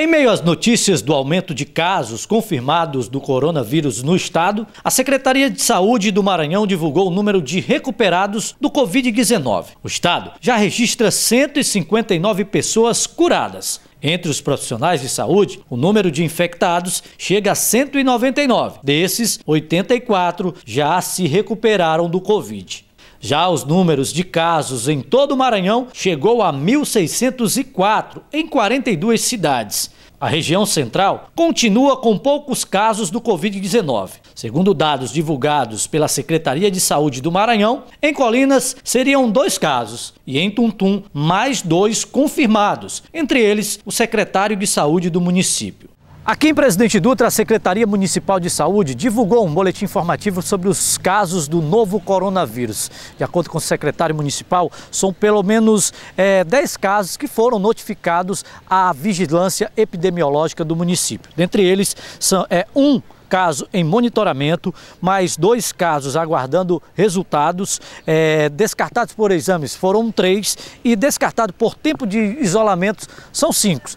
Em meio às notícias do aumento de casos confirmados do coronavírus no estado, a Secretaria de Saúde do Maranhão divulgou o número de recuperados do Covid-19. O estado já registra 159 pessoas curadas. Entre os profissionais de saúde, o número de infectados chega a 199. Desses, 84 já se recuperaram do Covid. Já os números de casos em todo o Maranhão chegou a 1.604 em 42 cidades. A região central continua com poucos casos do Covid-19. Segundo dados divulgados pela Secretaria de Saúde do Maranhão, em Colinas seriam dois casos e em Tuntum mais dois confirmados, entre eles o secretário de saúde do município. Aqui em Presidente Dutra, a Secretaria Municipal de Saúde divulgou um boletim informativo sobre os casos do novo coronavírus. De acordo com o secretário municipal, são pelo menos é, 10 casos que foram notificados à vigilância epidemiológica do município. Dentre eles, são, é, um caso em monitoramento, mais dois casos aguardando resultados. É, descartados por exames foram três e descartados por tempo de isolamento são cinco.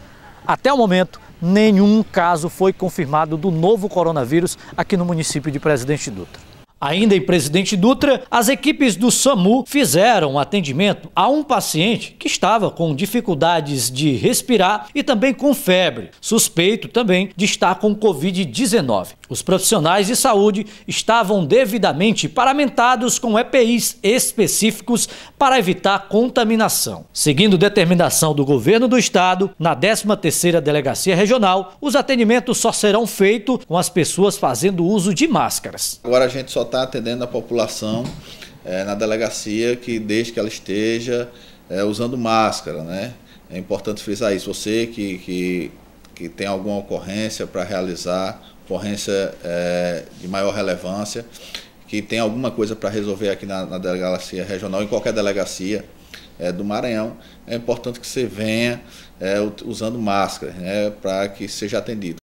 Até o momento, nenhum caso foi confirmado do novo coronavírus aqui no município de Presidente Dutra. Ainda em Presidente Dutra, as equipes do SAMU fizeram atendimento a um paciente que estava com dificuldades de respirar e também com febre, suspeito também de estar com Covid-19. Os profissionais de saúde estavam devidamente paramentados com EPIs específicos para evitar contaminação. Seguindo determinação do governo do estado, na 13ª Delegacia Regional, os atendimentos só serão feitos com as pessoas fazendo uso de máscaras. Agora a gente só está atendendo a população é, na delegacia que desde que ela esteja é, usando máscara, né? É importante frisar isso. Você que, que, que tem alguma ocorrência para realizar, ocorrência é, de maior relevância, que tem alguma coisa para resolver aqui na, na, delegacia regional, em qualquer delegacia é, do Maranhão, é importante que você venha é, usando máscara né, para que seja atendido.